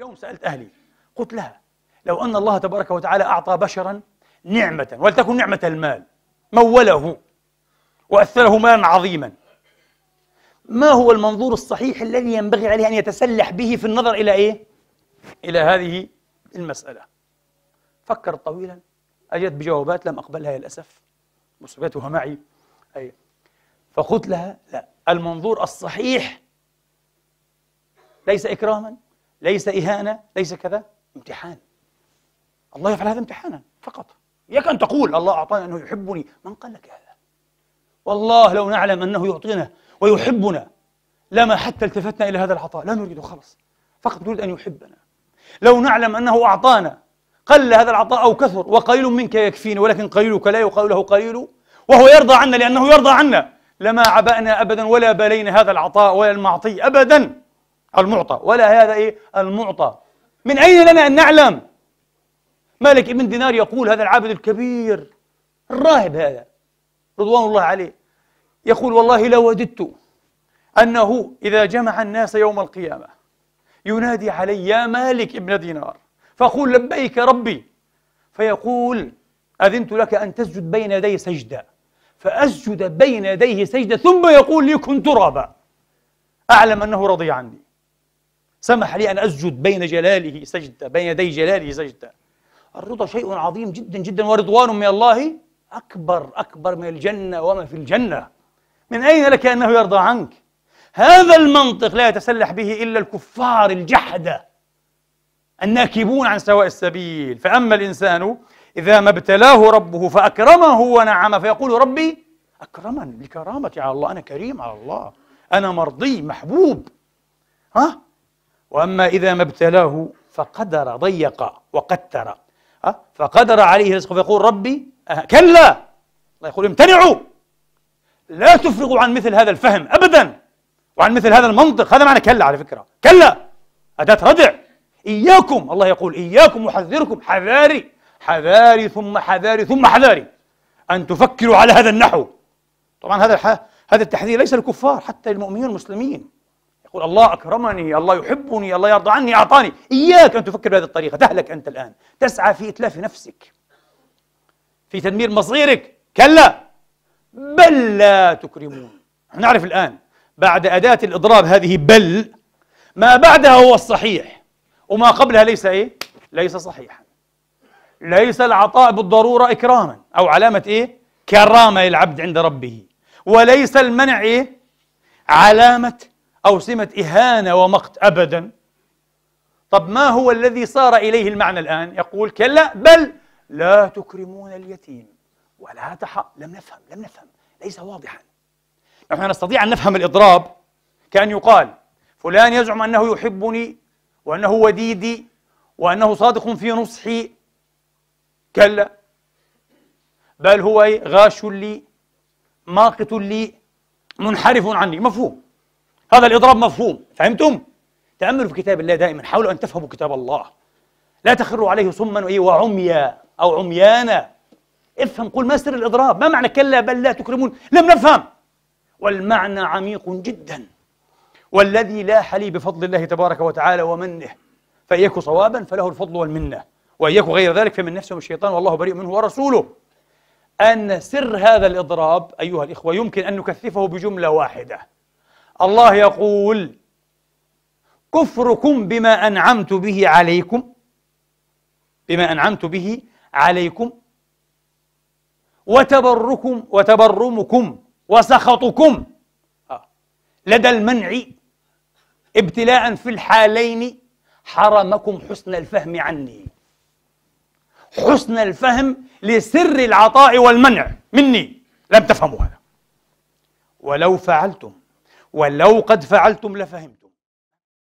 اليوم سألت أهلي قلت لها لو أن الله تبارك وتعالى أعطى بشرا نعمة ولتكن نعمة المال موله وأثره مالا عظيما ما هو المنظور الصحيح الذي ينبغي عليه أن يتسلح به في النظر إلى إيه؟ إلى هذه المسألة فكر طويلا أجت بجوابات لم أقبلها للأسف مصيبتها معي أي فقلت لها لا المنظور الصحيح ليس إكراما ليس إهانة ليس كذا امتحان الله يفعل هذا امتحانا فقط إياك أن تقول الله أعطاني أنه يحبني من قال لك هذا والله لو نعلم أنه يعطينا ويحبنا لما حتى التفتنا إلى هذا العطاء لا نريده خلص فقط نريد أن يحبنا لو نعلم أنه أعطانا قل هذا العطاء أو كثر وقليل منك يكفيني ولكن قليلك لا يقال له قليل وهو يرضى عنا لأنه يرضى عنا لما عبأنا أبدا ولا بلينا هذا العطاء ولا المعطي أبدا المعطى ولا هذا إيه المعطى من أين لنا أن نعلم مالك ابن دينار يقول هذا العابد الكبير الراهب هذا رضوان الله عليه يقول والله لوددت أنه إذا جمع الناس يوم القيامة ينادي علي يا مالك ابن دينار فأقول لبيك ربي فيقول أذنت لك أن تسجد بين يدي سجدة فأسجد بين يديه سجدة ثم يقول لي كنت ترابا أعلم أنه رضي عني سمح لي أن أسجد بين جلاله سجدة بين يدي جلاله سجدة الرضا شيء عظيم جدا جدا ورضوان من الله أكبر أكبر من الجنة وما في الجنة من أين لك أنه يرضى عنك هذا المنطق لا يتسلح به إلا الكفار الجحدة الناكبون عن سواء السبيل فأما الإنسان إذا ما ابتلاه ربه فأكرمه ونعم فيقول ربي أكرمن لكرامتي على الله أنا كريم على الله أنا مرضي محبوب ها وأما إذا ما ابتلاه فقدر ضيق وقتر أه؟ فقدر عليه رزقه فيقول ربي أه كلا الله يقول امتنعوا لا تفرغوا عن مثل هذا الفهم أبدا وعن مثل هذا المنطق هذا معنى كلا على فكرة كلا أداة ردع إياكم الله يقول إياكم وحذركم حذاري حذاري ثم حذاري ثم حذاري أن تفكروا على هذا النحو طبعا هذا هذا التحذير ليس للكفار حتى للمؤمنين المسلمين تقول الله أكرمني الله يحبني الله يرضى عني أعطاني إياك أن تفكر بهذه الطريقة تهلك أنت الآن تسعى في إتلاف نفسك في تدمير مصيرك كلا بل لا تكرمون نعرف الآن بعد أداة الإضراب هذه بل ما بعدها هو الصحيح وما قبلها ليس إيه؟ ليس صحيحا ليس العطاء بالضرورة إكراما أو علامة إيه؟ كرامة للعبد عند ربه وليس المنع إيه؟ علامة أو سمة إهانة ومقت أبدا طب ما هو الذي صار إليه المعنى الآن يقول كلا بل لا تكرمون اليتيم ولا تحق لم نفهم لم نفهم ليس واضحا نحن نستطيع أن نفهم الإضراب كأن يقال فلان يزعم أنه يحبني وأنه وديدي وأنه صادق في نصحي كلا بل هو إيه؟ غاش لي ماقت لي منحرف عني مفهوم هذا الإضراب مفهوم فهمتم؟ تأملوا في كتاب الله دائما حاولوا أن تفهموا كتاب الله لا تخروا عليه صما وعميا أو عميانا افهم قل ما سر الإضراب ما معنى كلا بل لا تكرمون لم نفهم والمعنى عميق جدا والذي لاح لي بفضل الله تبارك وتعالى ومنه فإياك صوابا فله الفضل والمنة وإياك غير ذلك فمن نفسه الشيطان والله بريء منه ورسوله أن سر هذا الإضراب أيها الإخوة يمكن أن نكثفه بجملة واحدة الله يقول كفركم بما أنعمت به عليكم بما أنعمت به عليكم وتبركم وتبرمكم وسخطكم آه، لدى المنع ابتلاء في الحالين حرمكم حسن الفهم عني حسن الفهم لسر العطاء والمنع مني لم تفهموا هذا ولو فعلتم ولو قد فعلتم لفهمت